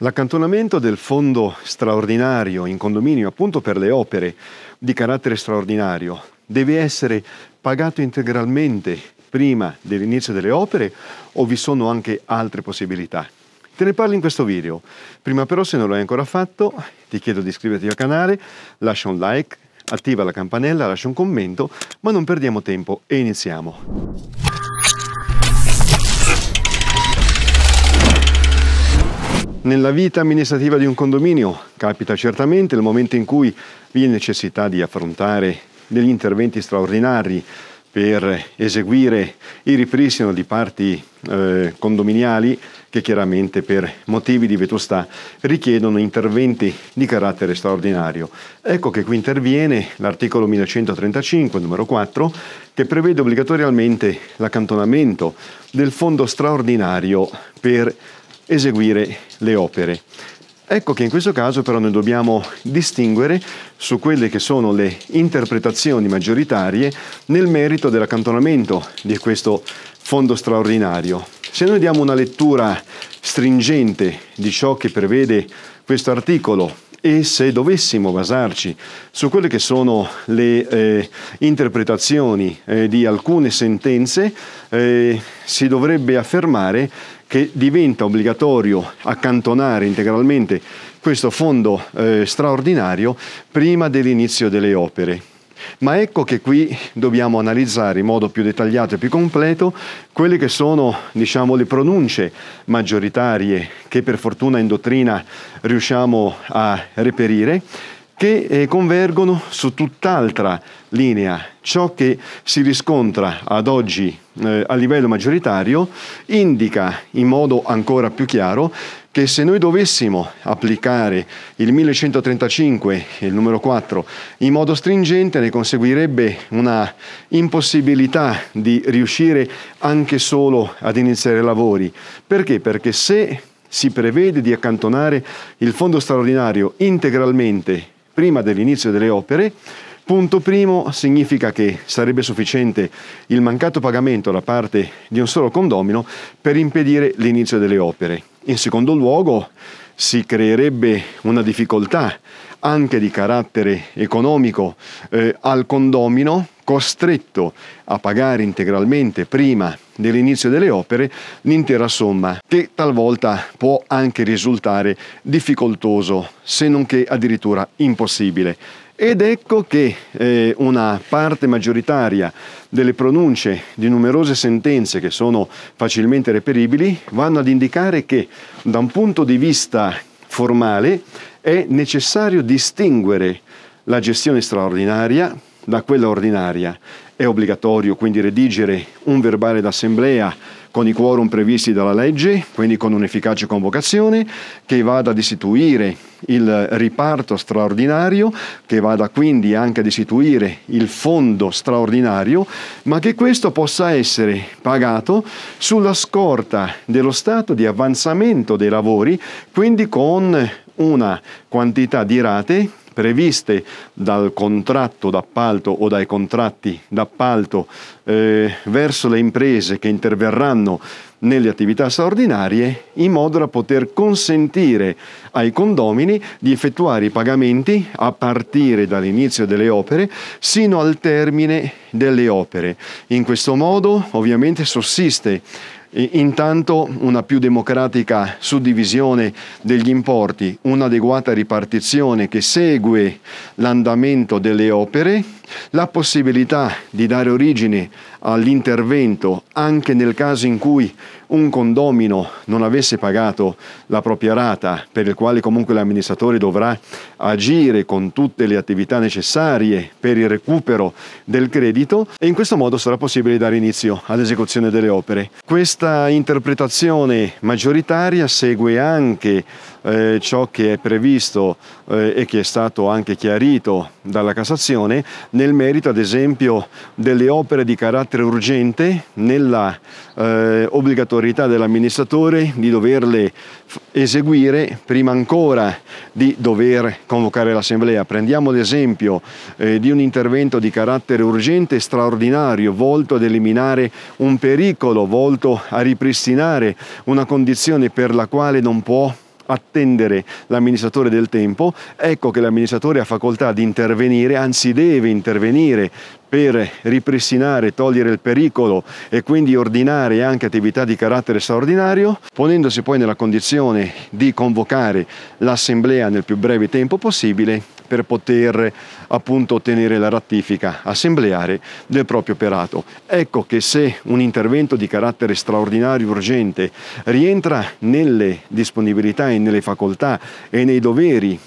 L'accantonamento del fondo straordinario in condominio appunto per le opere di carattere straordinario deve essere pagato integralmente prima dell'inizio delle opere o vi sono anche altre possibilità? Te ne parlo in questo video. Prima però se non l'hai ancora fatto ti chiedo di iscriverti al canale, lascia un like, attiva la campanella, lascia un commento, ma non perdiamo tempo e iniziamo. Nella vita amministrativa di un condominio capita certamente il momento in cui vi è necessità di affrontare degli interventi straordinari per eseguire il ripristino di parti eh, condominiali che chiaramente per motivi di vetustà richiedono interventi di carattere straordinario. Ecco che qui interviene l'articolo 1135 numero 4 che prevede obbligatoriamente l'accantonamento del fondo straordinario per eseguire le opere. Ecco che in questo caso però noi dobbiamo distinguere su quelle che sono le interpretazioni maggioritarie nel merito dell'accantonamento di questo fondo straordinario. Se noi diamo una lettura stringente di ciò che prevede questo articolo e se dovessimo basarci su quelle che sono le eh, interpretazioni eh, di alcune sentenze, eh, si dovrebbe affermare che diventa obbligatorio accantonare integralmente questo fondo eh, straordinario prima dell'inizio delle opere. Ma ecco che qui dobbiamo analizzare in modo più dettagliato e più completo quelle che sono diciamo, le pronunce maggioritarie che per fortuna in dottrina riusciamo a reperire che eh, convergono su tutt'altra linea, ciò che si riscontra ad oggi eh, a livello maggioritario indica in modo ancora più chiaro che se noi dovessimo applicare il 1135 e il numero 4 in modo stringente ne conseguirebbe una impossibilità di riuscire anche solo ad iniziare i lavori. Perché? Perché se si prevede di accantonare il fondo straordinario integralmente prima dell'inizio delle opere. Punto primo significa che sarebbe sufficiente il mancato pagamento da parte di un solo condomino per impedire l'inizio delle opere. In secondo luogo si creerebbe una difficoltà anche di carattere economico eh, al condomino costretto a pagare integralmente prima dell'inizio delle opere l'intera somma, che talvolta può anche risultare difficoltoso, se non che addirittura impossibile. Ed ecco che eh, una parte maggioritaria delle pronunce di numerose sentenze che sono facilmente reperibili vanno ad indicare che da un punto di vista formale è necessario distinguere la gestione straordinaria da quella ordinaria è obbligatorio quindi redigere un verbale d'assemblea con i quorum previsti dalla legge, quindi con un'efficace convocazione, che vada ad istituire il riparto straordinario, che vada quindi anche ad istituire il fondo straordinario, ma che questo possa essere pagato sulla scorta dello stato di avanzamento dei lavori, quindi con una quantità di rate previste dal contratto d'appalto o dai contratti d'appalto eh, verso le imprese che interverranno nelle attività straordinarie in modo da poter consentire ai condomini di effettuare i pagamenti a partire dall'inizio delle opere sino al termine delle opere. In questo modo ovviamente sussiste Intanto una più democratica suddivisione degli importi, un'adeguata ripartizione che segue l'andamento delle opere, la possibilità di dare origine all'intervento anche nel caso in cui un condomino non avesse pagato la propria rata, per il quale comunque l'amministratore dovrà agire con tutte le attività necessarie per il recupero del credito e in questo modo sarà possibile dare inizio all'esecuzione delle opere. Questa interpretazione maggioritaria segue anche eh, ciò che è previsto eh, e che è stato anche chiarito dalla Cassazione nel merito ad esempio delle opere di carattere carattere urgente nella eh, obbligatorietà dell'amministratore di doverle eseguire prima ancora di dover convocare l'assemblea. Prendiamo l'esempio eh, di un intervento di carattere urgente straordinario volto ad eliminare un pericolo, volto a ripristinare una condizione per la quale non può attendere l'amministratore del tempo, ecco che l'amministratore ha facoltà di intervenire, anzi deve intervenire per ripristinare, togliere il pericolo e quindi ordinare anche attività di carattere straordinario, ponendosi poi nella condizione di convocare l'assemblea nel più breve tempo possibile per poter appunto ottenere la ratifica assembleare del proprio operato. Ecco che se un intervento di carattere straordinario e urgente rientra nelle disponibilità e nelle facoltà e nei doveri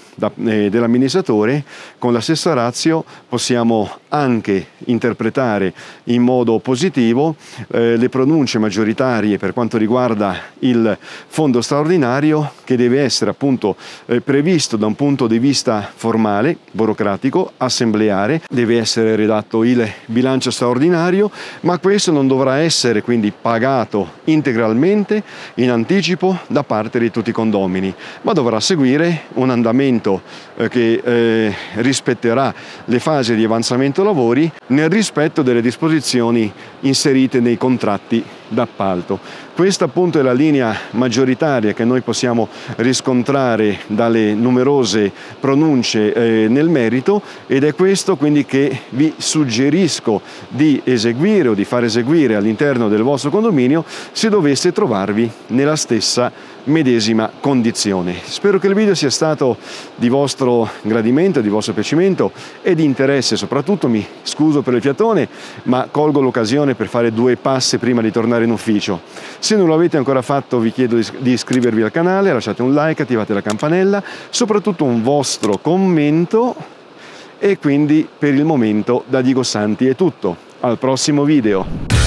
eh, dell'amministratore, con la stessa razio possiamo anche interpretare in modo positivo eh, le pronunce maggioritarie per quanto riguarda il fondo straordinario che deve essere appunto eh, previsto da un punto di vista formale formale, burocratico, assembleare, deve essere redatto il bilancio straordinario, ma questo non dovrà essere quindi pagato integralmente in anticipo da parte di tutti i condomini, ma dovrà seguire un andamento eh, che eh, rispetterà le fasi di avanzamento lavori nel rispetto delle disposizioni inserite nei contratti d'appalto. Questa appunto è la linea maggioritaria che noi possiamo riscontrare dalle numerose pronunce eh, nel merito ed è questo quindi che vi suggerisco di eseguire o di far eseguire all'interno del vostro condominio se doveste trovarvi nella stessa medesima condizione. Spero che il video sia stato di vostro gradimento, di vostro piacimento e di interesse soprattutto. Mi scuso per il fiatone ma colgo l'occasione per fare due passi prima di tornare in ufficio. Se non lo avete ancora fatto vi chiedo di iscrivervi al canale, lasciate un like, attivate la campanella, soprattutto un vostro commento e quindi per il momento da Diego Santi è tutto. Al prossimo video!